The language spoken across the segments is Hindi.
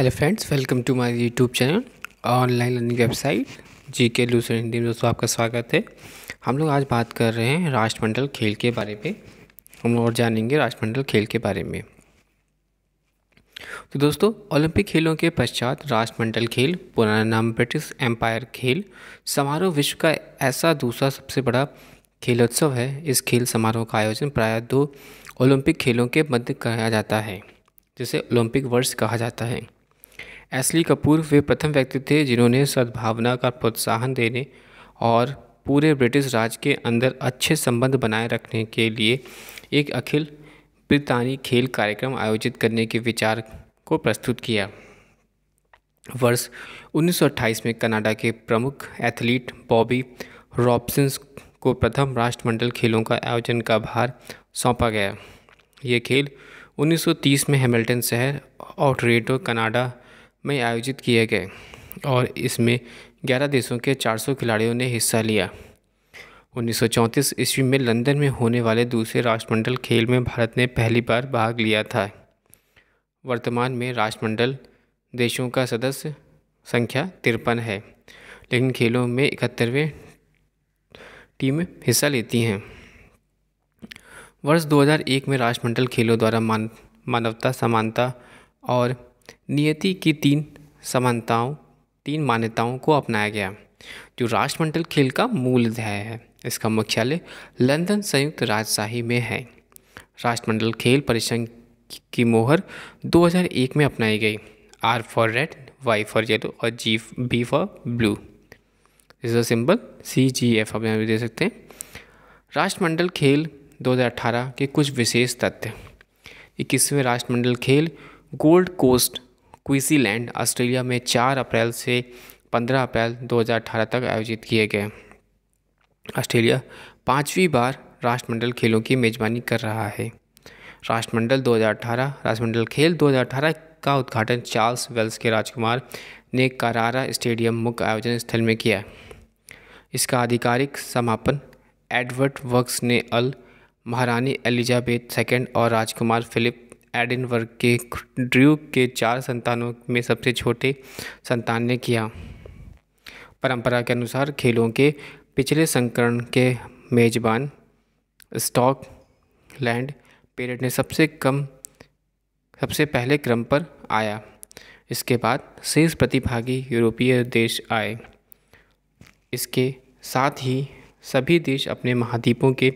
Hello friends welcome to my YouTube channel online learning website G K लूसर हिंदी में दोस्तों आपका स्वागत है हम लोग आज बात कर रहे हैं राष्ट्रमंडल खेल के बारे में हम लोग और जानेंगे राष्ट्रमंडल खेल के बारे में तो दोस्तों ओलंपिक खेलों के पश्चात राष्ट्रमंडल खेल पुराना नाम ब्रिटिश एम्पायर खेल समारोह विश्व का ऐसा दूसरा सबसे बड़ा खेलोत्सव है इस खेल समारोह का आयोजन प्रायः दो ओलंपिक खेलों के मध्य कराया जाता है जिसे ओलंपिक वर्ष कहा जाता है एसली कपूर वे प्रथम व्यक्ति थे जिन्होंने सद्भावना का प्रोत्साहन देने और पूरे ब्रिटिश राज के अंदर अच्छे संबंध बनाए रखने के लिए एक अखिल ब्रितानी खेल कार्यक्रम आयोजित करने के विचार को प्रस्तुत किया वर्ष 1928 में कनाडा के प्रमुख एथलीट बॉबी रॉबसन्स को प्रथम राष्ट्रमंडल खेलों का आयोजन का भार सौंपा गया ये खेल 1930 में हैमिल्टन शहर ऑटरेटो कनाडा में आयोजित किए गए और इसमें 11 देशों के 400 खिलाड़ियों ने हिस्सा लिया 1934 ईस्वी में लंदन में होने वाले दूसरे राष्ट्रमंडल खेल में भारत ने पहली बार भाग लिया था वर्तमान में राष्ट्रमंडल देशों का सदस्य संख्या तिरपन है लेकिन खेलों में इकहत्तरवें टीम हिस्सा लेती हैं वर्ष 2001 में राष्ट्रमंडल खेलों द्वारा मान मानवता समानता और नियति की तीन समानताओं तीन मान्यताओं को अपनाया गया जो राष्ट्रमंडल खेल का मूल अध्याय है इसका मुख्यालय लंदन संयुक्त राजशाही में है राष्ट्रमंडल खेल परिसंघ की मोहर 2001 में अपनाई गई R for red Y for yellow और जी बी फॉर ब्लू इस सिंबल सी जी एफ आप यहाँ भी दे सकते हैं राष्ट्रमंडल खेल 2018 के कुछ विशेष तथ्य इक्कीसवें राष्ट्रमंडल खेल गोल्ड कोस्ट क्विजीलैंड ऑस्ट्रेलिया में 4 अप्रैल से 15 अप्रैल 2018 तक आयोजित किए गए ऑस्ट्रेलिया पाँचवीं बार राष्ट्रमंडल खेलों की मेज़बानी कर रहा है राष्ट्रमंडल 2018 राष्ट्रमंडल खेल 2018 का उद्घाटन चार्ल्स वेल्स के राजकुमार ने करारा स्टेडियम मुख्य आयोजन स्थल में किया इसका आधिकारिक समापन एडवर्ड वर्क्स ने अल महारानी एलिजाबेथ सेकेंड और राजकुमार फिलिप एडिनबर्ग के ड्र्यू के चार संतानों में सबसे छोटे संतान ने किया परंपरा के अनुसार खेलों के पिछले संस्करण के मेज़बान स्टॉक लैंड पेरेट ने सबसे कम सबसे पहले क्रम पर आया इसके बाद शेष प्रतिभागी यूरोपीय देश आए इसके साथ ही सभी देश अपने महाद्वीपों के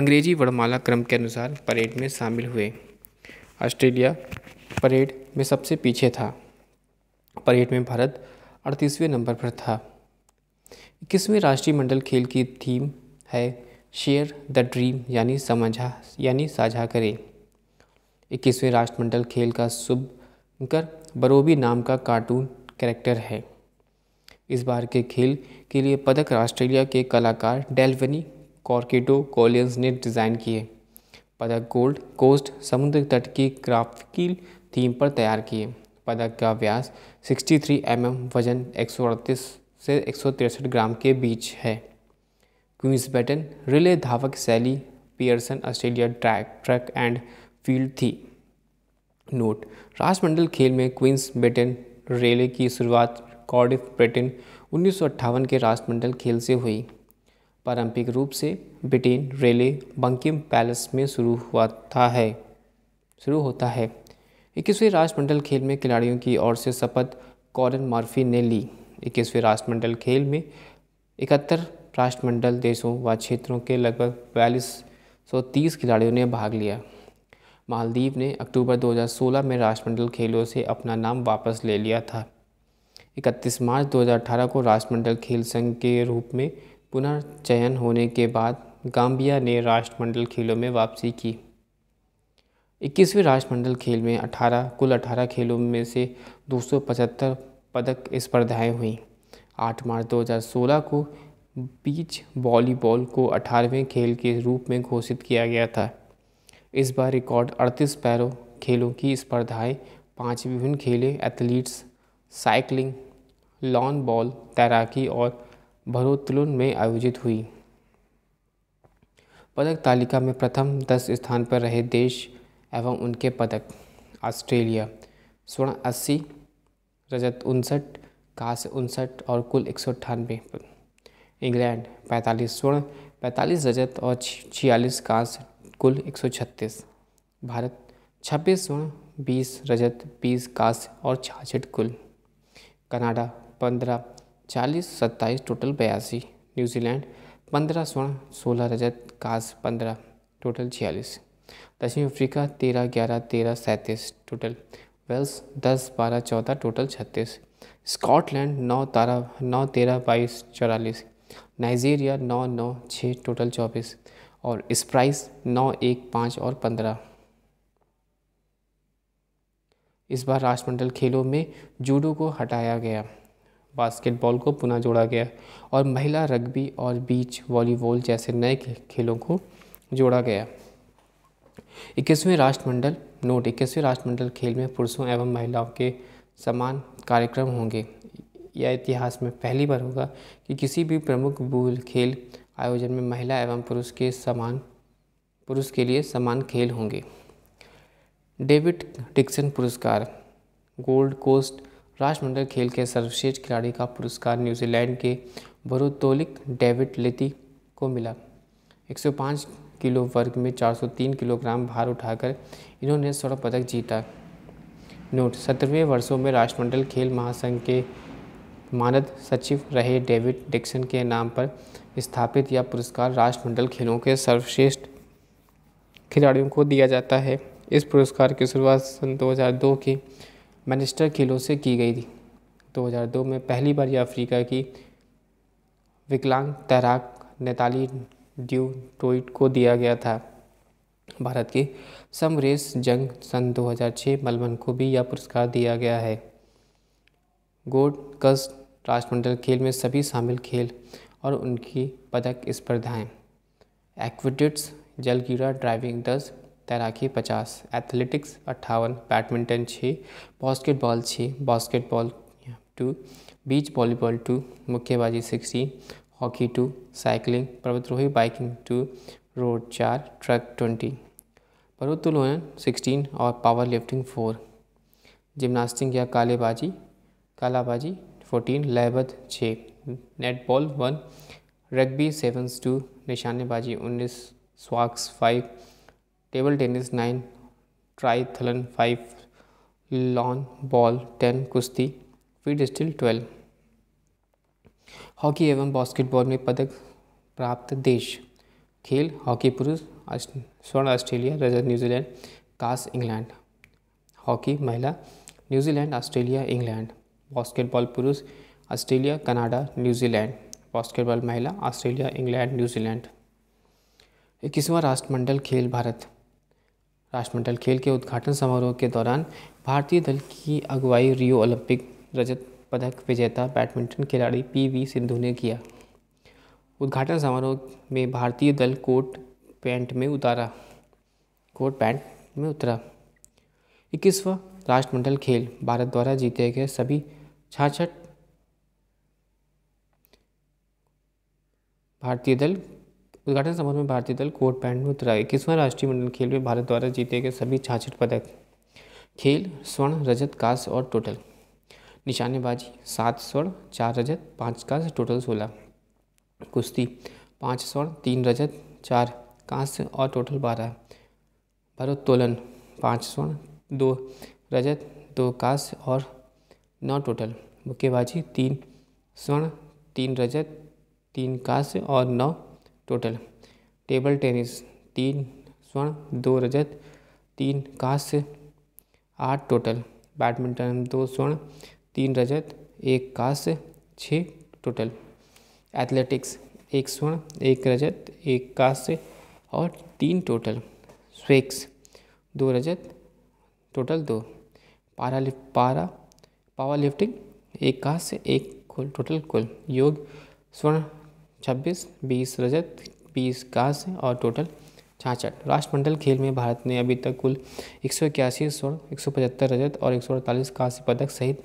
अंग्रेजी वर्णमाला क्रम के अनुसार परेड में शामिल हुए ऑस्ट्रेलिया परेड में सबसे पीछे था परेड में भारत अड़तीसवें नंबर पर था इक्कीसवें राष्ट्रीय मंडल खेल की थीम है शेयर द ड्रीम यानी समझा यानी साझा करें इक्कीसवें राष्ट्रमंडल खेल का शुभकर बरोबी नाम का कार्टून कैरेक्टर है इस बार के खेल के लिए पदक ऑस्ट्रेलिया के कलाकार डेल्वनी कॉर्केटो कॉलियंस ने डिज़ाइन किए पदक गोल्ड कोस्ट समुद्र तट की ग्राफिकल थीम पर तैयार किए पदक का व्यास 63 थ्री mm, वजन एक से एक ग्राम के बीच है क्वींस बैटन रिले धावक Sally Pearson Australia track track and field थी नोट राष्ट्रमंडल खेल में क्वींस बैटन रेले की शुरुआत कॉर्डिफ ब्रिटेन उन्नीस के राष्ट्रमंडल खेल से हुई पारंपरिक रूप से ब्रिटेन रेले बंकिम पैलेस में शुरू हुआ था है शुरू होता है इक्कीसवें राष्ट्रमंडल खेल में खिलाड़ियों की ओर से शपथ कॉरन मार्फी ने ली इक्कीसवें राष्ट्रमंडल खेल में इकहत्तर राष्ट्रमंडल देशों व क्षेत्रों के लगभग बयालीस सौ तीस खिलाड़ियों ने भाग लिया मालदीव ने अक्टूबर 2016 में राष्ट्रमंडल खेलों से अपना नाम वापस ले लिया था 31 मार्च 2018 को राष्ट्रमंडल खेल संघ के रूप में पुनर्चयन होने के बाद गाम्बिया ने राष्ट्रमंडल खेलों में वापसी की 21वें राष्ट्रमंडल खेल में 18 कुल 18 खेलों में से दो पदक स्पर्धाएँ हुईं 8 मार्च 2016 को बीच वॉलीबॉल को 18वें खेल के रूप में घोषित किया गया था इस बार रिकॉर्ड 38 पैरों खेलों की स्पर्धाएं पांच विभिन्न खेलें एथलीट्स साइकिलिंग लॉन बॉल तैराकी और भरोत्तोलन में आयोजित हुई पदक तालिका में प्रथम दस स्थान पर रहे देश एवं उनके पदक ऑस्ट्रेलिया स्वर्ण अस्सी रजत उनसठ कांस्य उनसठ और कुल एक सौ अट्ठानबे इंग्लैंड पैंतालीस स्वर्ण पैंतालीस रजत और छियालीस कांस्य कुल एक सौ छत्तीस भारत छब्बीस स्वर्ण बीस रजत बीस कांस्य और छाछठ कुल कनाडा पंद्रह चालीस सत्ताईस टोटल बयासी न्यूजीलैंड पंद्रह स्वर्ण सोलह रजत कास पंद्रह टोटल छियालीस दक्षिण अफ्रीका तेरह ग्यारह तेरह सैंतीस टोटल वेल्स दस बारह चौदह टोटल छत्तीस स्कॉटलैंड नौ तारह नौ तेरह बाईस चौरालीस नाइजीरिया नौ नौ छः टोटल चौबीस और स्प्राइस नौ एक पाँच और पंद्रह इस बार राष्ट्रमंडल खेलों में जूडो को हटाया गया बास्केटबॉल को पुनः जोड़ा गया और महिला रग्बी और बीच वॉलीबॉल जैसे नए खेलों को जोड़ा गया इक्कीसवें राष्ट्रमंडल नोट इक्कीसवें राष्ट्रमंडल खेल में पुरुषों एवं महिलाओं के समान कार्यक्रम होंगे यह इतिहास में पहली बार होगा कि किसी भी प्रमुख बूल खेल आयोजन में महिला एवं पुरुष के समान पुरुष के लिए समान खेल होंगे डेविड डिक्सन पुरस्कार गोल्ड कोस्ट राष्ट्रमंडल खेल के सर्वश्रेष्ठ खिलाड़ी का पुरस्कार न्यूजीलैंड के बरुतोलिक डेविड लेती को मिला 105 किलो वर्ग में 403 किलोग्राम भार उठाकर इन्होंने स्वर्ण पदक जीता नोट सत्रहवें वर्षों में राष्ट्रमंडल खेल महासंघ के मानद सचिव रहे डेविड डिक्सन के नाम पर स्थापित यह पुरस्कार राष्ट्रमंडल खेलों के सर्वश्रेष्ठ खिलाड़ियों को दिया जाता है इस पुरस्कार की शुरुआत सन 2002 की मैनिस्टर खेलों से की गई थी 2002 में पहली बार यह अफ्रीका की विकलांग तैराक नेताली ड्यू टोइट को दिया गया था भारत की समरेस जंग सन 2006 मलबन को भी यह पुरस्कार दिया गया है गोड कस्ट राष्ट्रमंडल खेल में सभी शामिल खेल और उनकी पदक स्पर्धाएँ एक्विडिट्स जलगीरा ड्राइविंग दस तैराकी पचास एथलेटिक्स अट्ठावन बैडमिंटन छः बास्केटबॉल छः basketball two beach volleyball two मुक्केबाजी सिक्सटीन हॉकी टू साइकिलिंग पर्वतरोही बाइकिंग टू रोड चार ट्रक ट्वेंटी पर्वतोलोहन सिक्सटीन और पावर लिफ्टिंग फोर जिम्नास्टिक या कालेबाजी कालाबाजी फोर्टीन लयबद्ध छः netball one rugby sevens two निशानेबाजी उन्नीस squash five table tennis nine triathlon five lawn ball ten कुश्ती फीड स्टिल ट्वेल्व हॉकी एवं बास्केटबॉल में पदक प्राप्त देश खेल हॉकी पुरुष स्वर्ण ऑस्ट्रेलिया रजत न्यूजीलैंड कास इंग्लैंड हॉकी महिला न्यूजीलैंड ऑस्ट्रेलिया इंग्लैंड बास्केटबॉल पुरुष ऑस्ट्रेलिया कनाडा न्यूजीलैंड बास्केटबॉल महिला ऑस्ट्रेलिया इंग्लैंड न्यूजीलैंड इक्कीसवां राष्ट्रमंडल खेल भारत राष्ट्रमंडल खेल के उद्घाटन समारोह के दौरान भारतीय दल की अगुवाई रियो ओलंपिक रजत पदक विजेता बैडमिंटन खिलाड़ी पीवी सिंधु ने किया उद्घाटन समारोह में भारतीय दल कोट पैंट में उतारा कोट पैंट में उतरा इक्कीसवा राष्ट्रमंडल खेल भारत द्वारा जीते गए सभी छाछठ भारतीय दल उद्घाटन समारोह में भारतीय दल कोट पैंट में उतरा आए इक्कीसवां राष्ट्रीय मंडल खेल में भारत द्वारा जीते गए सभी छाछठ पदक खेल स्वर्ण रजत कांस और टोटल निशानेबाजी सात स्वर्ण चार रजत पाँच कांस्य टोटल सोलह कुश्ती पाँच स्वर्ण तीन रजत चार कांस्य और टोटल बारह भारोत्तोलन पाँच स्वर्ण दो रजत दो कांस्य और नौ टोटल मुक्केबाजी तीन स्वर्ण तीन रजत तीन कांस्य और नौ टोटल टेबल टेनिस तीन स्वर्ण दो रजत तीन कांस्य आठ टोटल बैडमिंटन दो स्वर्ण तीन रजत एक कांस्य छः टोटल एथलेटिक्स एक स्वर्ण एक रजत एक कांस्य और तीन टोटल स्वेक्स दो रजत टोटल दो पारा लिफ्ट पारा पावर लिफ्टिंग एक कांस्य एक कुल टोटल कुल योग स्वर्ण छब्बीस बीस रजत बीस कांस्य और टोटल छाछठ राष्ट्रमंडल खेल में भारत ने अभी तक कुल एक सौ इक्यासी स्वर्ण एक सौ पचहत्तर रजत और एक सौ अड़तालीस कांस्य पदक सहित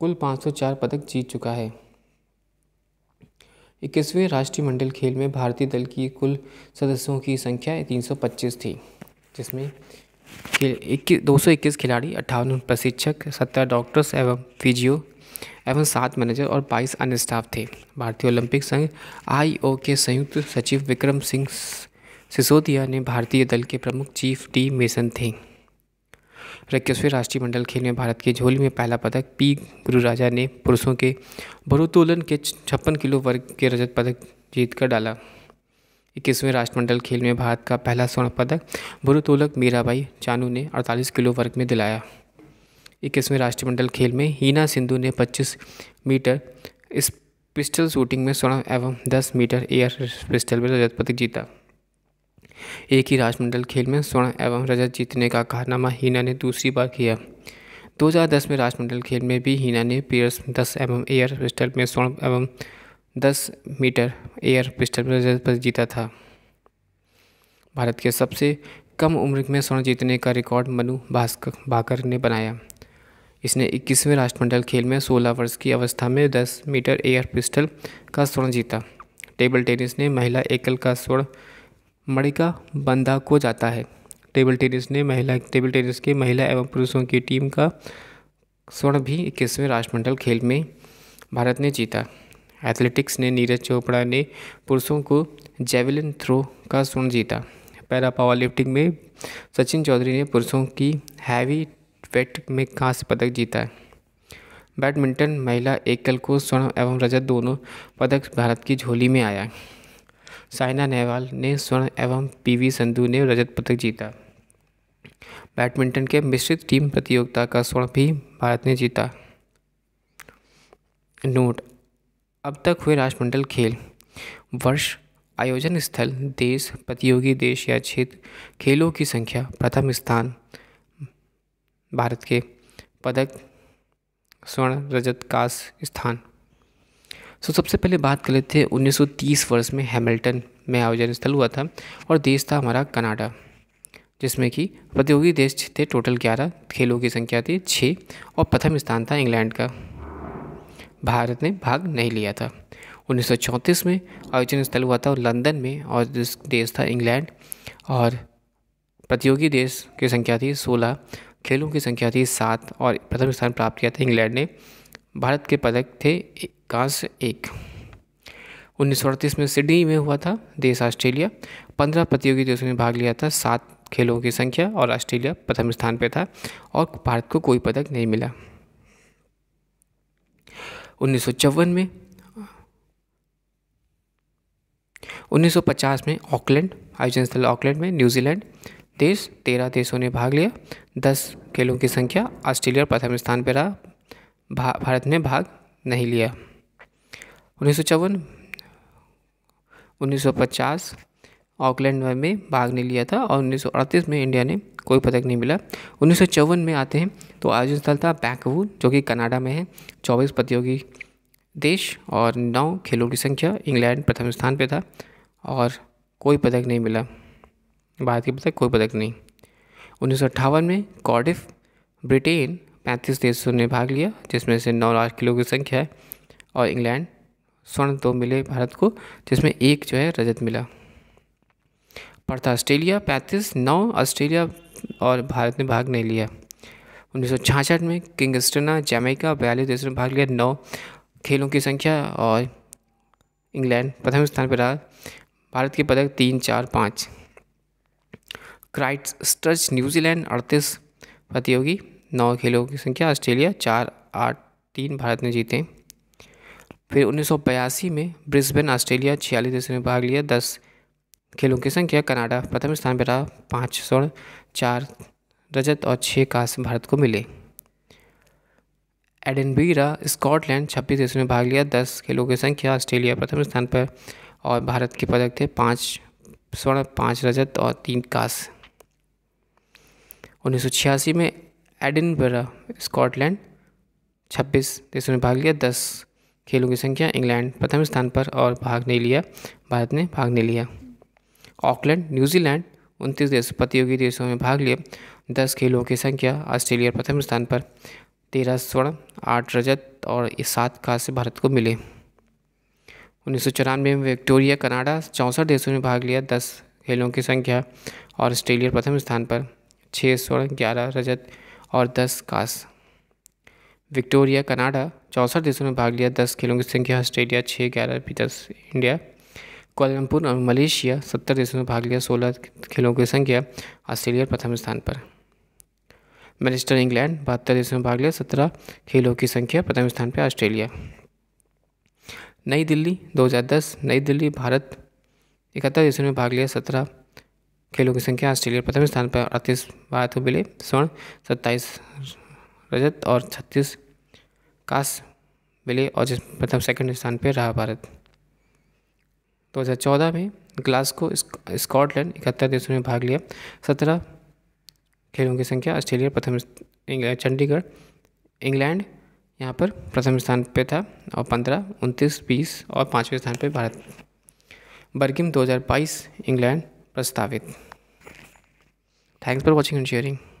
कुल पाँच सौ चार पदक जीत चुका है इक्कीसवें राष्ट्रीय मंडल खेल में भारतीय दल की कुल सदस्यों की संख्या तीन सौ पच्चीस थी जिसमें इक्कीस दो सौ इक्कीस खिलाड़ी अट्ठावन प्रशिक्षक सत्रह डॉक्टर्स एवं फिजियो एवं सात मैनेजर और बाईस अन्य स्टाफ थे भारतीय ओलंपिक संघ आईओ के संयुक्त सचिव विक्रम सिंह सिसोदिया ने भारतीय दल के प्रमुख चीफ डी मेसन थे इक्कीसवें राष्ट्रीय मंडल खेल में भारत के झोली में पहला पदक पी गुरुराजा ने पुरुषों के भरोत्तोलन के छप्पन किलो वर्ग के रजत पदक जीत कर डाला इक्कीसवें राष्ट्रमंडल खेल में भारत का पहला स्वर्ण पदक भरोत्तोलक मीराबाई चानू ने 48 किलो वर्ग में दिलाया इक्कीसवें राष्ट्रमंडल खेल में हीना सिंधु ने 25 मीटर इस पिस्टल शूटिंग में स्वर्ण एवं 10 मीटर एयर पिस्टल में रजत पदक जीता एक ही राष्ट्रमंडल खेल में स्वर्ण एवं रजत जीतने का कारनामा हीना ने दूसरी बार किया 2010 में राष्ट्रमंडल खेल में भी हीना ने पेयर्स 10 एवं एयर पिस्टल में स्वर्ण एवं 10 मीटर एयर पिस्टल में रजत पदक जीता था भारत के सबसे कम उम्र में स्वर्ण जीतने का रिकॉर्ड मनु भास्कर भाकर ने बनाया इसने 21वें राष्ट्रमंडल खेल में 16 वर्ष की अवस्था में 10 मीटर एयर पिस्टल का स्वर्ण जीता टेबल टेनिस ने महिला एकल का स्वर्ण मणिका बंदा को जाता है टेबल टेनिस ने महिला टेबल टेनिस के महिला एवं पुरुषों की टीम का स्वर्ण भी इक्कीसवें राष्ट्रमंडल खेल में भारत ने जीता एथलेटिक्स ने नीरज चोपड़ा ने पुरुषों को जेवलिन थ्रो का स्वर्ण जीता पैरा पावर लिफ्टिंग में सचिन चौधरी ने पुरुषों की हैवी वेट में कांस्य पदक जीता है बैडमिंटन महिला एकल को स्वर्ण एवं रजत दोनों पदक भारत की झोली में आया साइना नेहवाल ने स्वर्ण एवं पीवी संधु ने रजत पदक जीता बैडमिंटन के मिश्रित टीम प्रतियोगिता का स्वर्ण भी भारत ने जीता नोट अब तक हुए राष्ट्रमंडल खेल वर्ष आयोजन स्थल देश प्रतियोगी देश या क्षेत्र खेलों की संख्या प्रथम स्थान भारत के पदक स्वर्ण रजत कास स्थान सो so, सबसे पहले बात कर लेते हैं 1930 वर्ष में हैमिल्टन में आयोजन स्थल हुआ था और देश था हमारा कनाडा जिसमें कि प्रतियोगी देश थे टोटल ग्यारह खेलों की संख्या थी छः और प्रथम स्थान था इंग्लैंड का भारत ने भाग नहीं लिया था 1934 में आयोजन स्थल हुआ था लंदन में और देश था इंग्लैंड और प्रतियोगी देश की संख्या थी सोलह खेलों की संख्या थी सात और प्रथम स्थान प्राप्त किया था इंग्लैंड ने भारत के पदक थे कांस्य एक उन्नीस सौ अड़तीस में सिडनी में हुआ था देश ऑस्ट्रेलिया पंद्रह प्रतियोगी देशों ने भाग लिया था सात खेलों की संख्या और ऑस्ट्रेलिया प्रथम स्थान पर था और भारत को कोई पदक नहीं मिला उन्नीस में उन्नीस में ऑकलैंड आयोजन स्थल ऑकलैंड में न्यूजीलैंड देश तेरह देशों ने भाग लिया दस खेलों की संख्या ऑस्ट्रेलिया प्रथम स्थान पर रहा भा, भारत ने भाग नहीं लिया उन्नीस सौ चौवन उन्नीस सौ पचास ऑकलैंड में भाग नहीं लिया था और उन्नीस सौ अड़तीस में इंडिया ने कोई पदक नहीं मिला उन्नीस सौ चौवन में आते हैं तो आयोजन स्थल था बैंकवू जो कि कनाडा में है चौबीस प्रतियोगी देश और नौ खेलों की संख्या इंग्लैंड प्रथम स्थान पर था और कोई पदक नहीं मिला भारत के पदक कोई पदक नहीं उन्नीस में कॉर्डिफ ब्रिटेन पैंतीस देशों ने भाग लिया जिसमें से नौ लाख किलो की संख्या है और इंग्लैंड स्वर्ण दो तो मिले भारत को जिसमें एक जो है रजत मिला पड़ता ऑस्ट्रेलिया पैंतीस नौ ऑस्ट्रेलिया और भारत ने भाग नहीं लिया उन्नीस में किंगस्टना जमैका बयालीस देशों ने भाग लिया नौ खेलों की संख्या और इंग्लैंड प्रथम स्थान पर रहा भारत के पदक तीन चार पाँच क्राइट स्टर्च न्यूजीलैंड अड़तीस प्रतियोगी नौ खेलों की संख्या ऑस्ट्रेलिया चार आठ तीन भारत ने जीते फिर उन्नीस में ब्रिस्बेन ऑस्ट्रेलिया छियालीस देशों ने भाग लिया दस खेलों की संख्या कनाडा प्रथम स्थान पर रहा पाँच स्वर्ण चार रजत और छः कांस्य भारत को मिले एडनबीरा स्कॉटलैंड छब्बीस देशों ने भाग लिया दस खेलों की संख्या ऑस्ट्रेलिया प्रथम स्थान पर और भारत के पदक थे पाँच स्वर्ण पाँच रजत और तीन कांस्य उन्नीस में एडिनबरा स्कॉटलैंड छब्बीस देशों ने भाग लिया दस खेलों की संख्या इंग्लैंड प्रथम स्थान पर और भाग नहीं लिया भारत ने भाग नहीं लिया ऑकलैंड न्यूजीलैंड उनतीस देश प्रतियोगी देशों में भाग लिया दस खेलों की संख्या ऑस्ट्रेलिया प्रथम स्थान पर तेरह स्वर्ण आठ रजत और सात कांस्य भारत को मिले उन्नीस में विक्टोरिया कनाडा चौंसठ देशों ने भाग लिया दस खेलों की संख्या और ऑस्ट्रेलिया प्रथम स्थान पर छः स्वर्ण ग्यारह रजत और दस कास विक्टोरिया कनाडा चौंसठ देशों में भाग लिया दस खेलों की संख्या ऑस्ट्रेलिया छः ग्यारह भी दस इंडिया कोलमपुर और मलेशिया सत्तर देशों में भाग लिया सोलह खेलों की संख्या ऑस्ट्रेलिया प्रथम स्थान पर मैनिस्टर इंग्लैंड बहत्तर देशों में भाग लिया सत्रह खेलों की संख्या प्रथम स्थान पर ऑस्ट्रेलिया नई दिल्ली 2010 नई दिल्ली भारत इकहत्तर देशों में भाग लिया सत्रह खेलों की संख्या ऑस्ट्रेलिया प्रथम स्थान पर अड़तीस भारत को मिले स्वर्ण सत्ताईस रजत और छत्तीस काश मिले और जिस प्रथम सेकंड स्थान पर रहा भारत 2014 में ग्लास्को स्कॉटलैंड इकहत्तर देशों में भाग लिया सत्रह खेलों की संख्या ऑस्ट्रेलिया प्रथम चंडीगढ़ इंग्लैंड यहाँ पर प्रथम स्थान पे था और पंद्रह उनतीस बीस और पाँचवें स्थान पर भारत बर्गिम 2022 इंग्लैंड प्रस्तावित Thanks for watching and sharing.